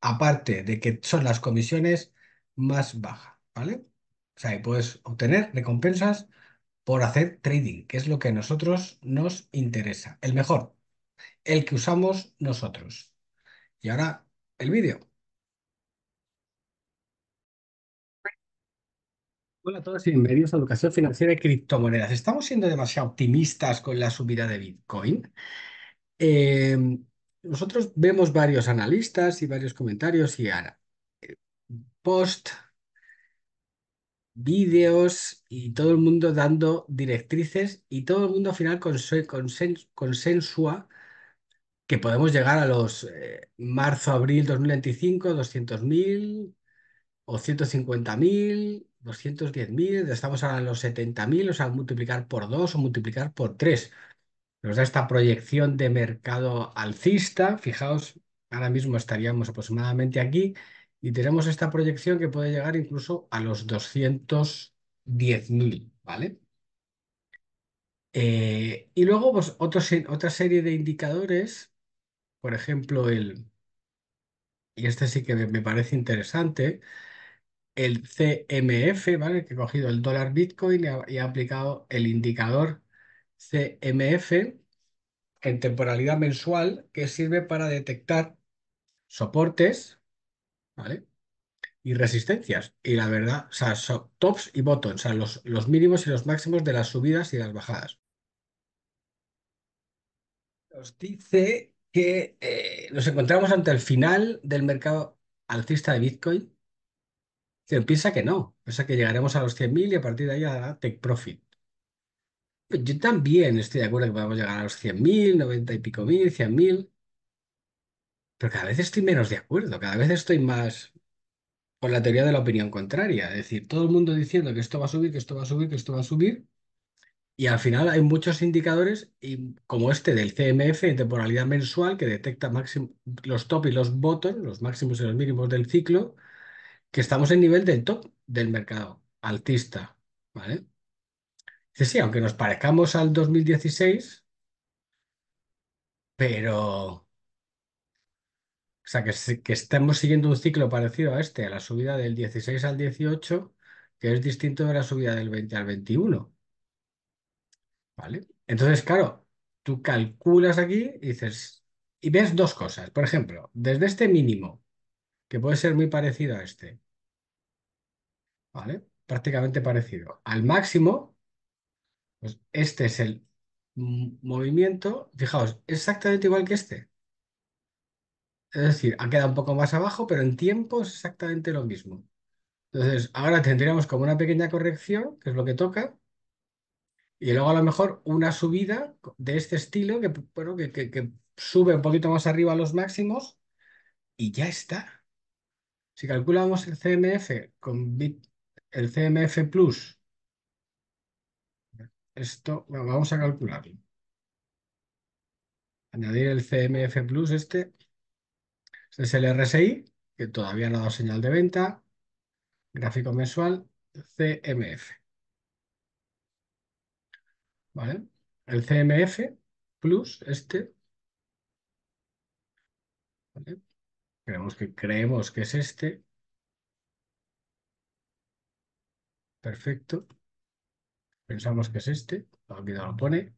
aparte de que son las comisiones más bajas, ¿vale? O sea, puedes obtener recompensas por hacer trading, que es lo que a nosotros nos interesa, el mejor, el que usamos nosotros. Y ahora el vídeo. Hola a todos y bienvenidos a Educación Financiera y Criptomonedas. Estamos siendo demasiado optimistas con la subida de Bitcoin. Eh, nosotros vemos varios analistas y varios comentarios y ahora, eh, post, vídeos y todo el mundo dando directrices y todo el mundo al final consensua que podemos llegar a los eh, marzo, abril 2025, 200.000 o 150.000, 210.000, estamos ahora en los 70.000, o sea, multiplicar por dos o multiplicar por tres nos da esta proyección de mercado alcista. Fijaos, ahora mismo estaríamos aproximadamente aquí y tenemos esta proyección que puede llegar incluso a los 210.000, ¿vale? Eh, y luego, pues, otra serie de indicadores, por ejemplo, el, y este sí que me parece interesante, el CMF, ¿vale? Que he cogido el dólar Bitcoin y he aplicado el indicador CMF, en temporalidad mensual que sirve para detectar soportes y resistencias. Y la verdad, o sea, tops y bottoms, o sea, los, mínimos y los máximos de las subidas y las bajadas. Nos dice que eh, nos encontramos ante el final del mercado alcista de Bitcoin. Se piensa que no, piensa que llegaremos a los 100.000 y a partir de ahí a take profit. Yo también estoy de acuerdo que podemos llegar a los 100.000, 90 y pico mil, 100.000, pero cada vez estoy menos de acuerdo, cada vez estoy más con la teoría de la opinión contraria. Es decir, todo el mundo diciendo que esto va a subir, que esto va a subir, que esto va a subir, y al final hay muchos indicadores, y como este del CMF en temporalidad mensual, que detecta los top y los bottom, los máximos y los mínimos del ciclo, que estamos en nivel del top del mercado, altista, ¿vale? Sí, sí, aunque nos parezcamos al 2016, pero... O sea, que, que estamos siguiendo un ciclo parecido a este, a la subida del 16 al 18, que es distinto de la subida del 20 al 21, ¿vale? Entonces, claro, tú calculas aquí y dices, y ves dos cosas. Por ejemplo, desde este mínimo, que puede ser muy parecido a este, ¿vale? Prácticamente parecido, al máximo. Pues este es el movimiento, fijaos, exactamente igual que este. Es decir, ha quedado un poco más abajo, pero en tiempo es exactamente lo mismo. Entonces, ahora tendríamos como una pequeña corrección, que es lo que toca, y luego a lo mejor una subida de este estilo, que, bueno, que, sube un poquito más arriba a los máximos, y ya está. Si calculamos el CMF con bit, el CMF Plus esto, vamos a calcularlo. Añadir el CMF Plus este. Este es el RSI, que todavía no ha dado señal de venta. Gráfico mensual, CMF. ¿Vale? El CMF Plus, este. Creemos que, creemos que es este. Perfecto. Pensamos que es este, aquí no lo pone.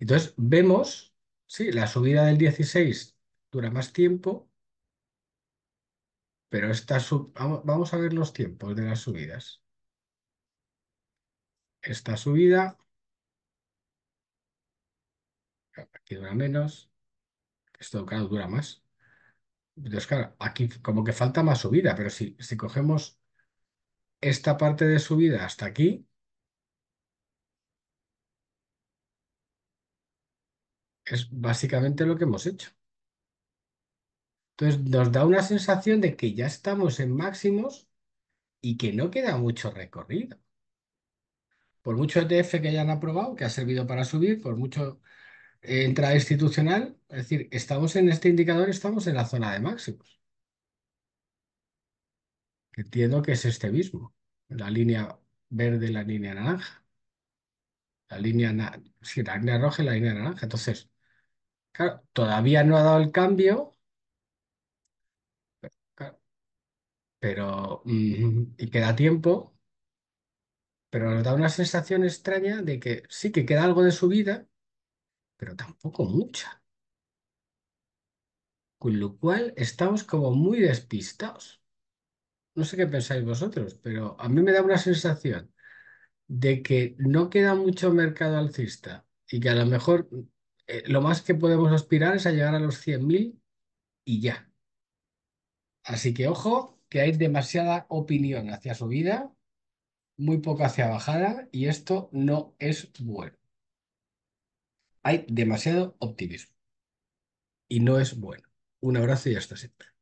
Entonces vemos, sí, la subida del 16 dura más tiempo, pero esta vamos a ver los tiempos de las subidas. Esta subida, aquí dura menos, esto claro dura más. Entonces, claro, aquí como que falta más subida, pero si, si cogemos esta parte de subida hasta aquí, Es básicamente lo que hemos hecho. Entonces nos da una sensación de que ya estamos en máximos y que no queda mucho recorrido. Por mucho ETF que hayan aprobado, que ha servido para subir, por mucho eh, entrada institucional, es decir, estamos en este indicador, estamos en la zona de máximos. Entiendo que es este mismo, la línea verde, la línea naranja. La línea, la línea roja y la línea naranja. Entonces, Claro, todavía no ha dado el cambio, pero mm, y queda tiempo, pero nos da una sensación extraña de que sí que queda algo de su vida, pero tampoco mucha. Con lo cual estamos como muy despistados. No sé qué pensáis vosotros, pero a mí me da una sensación de que no queda mucho mercado alcista y que a lo mejor eh, lo más que podemos aspirar es a llegar a los 100.000 y ya. Así que ojo, que hay demasiada opinión hacia subida, muy poco hacia bajada y esto no es bueno. Hay demasiado optimismo y no es bueno. Un abrazo y hasta siempre.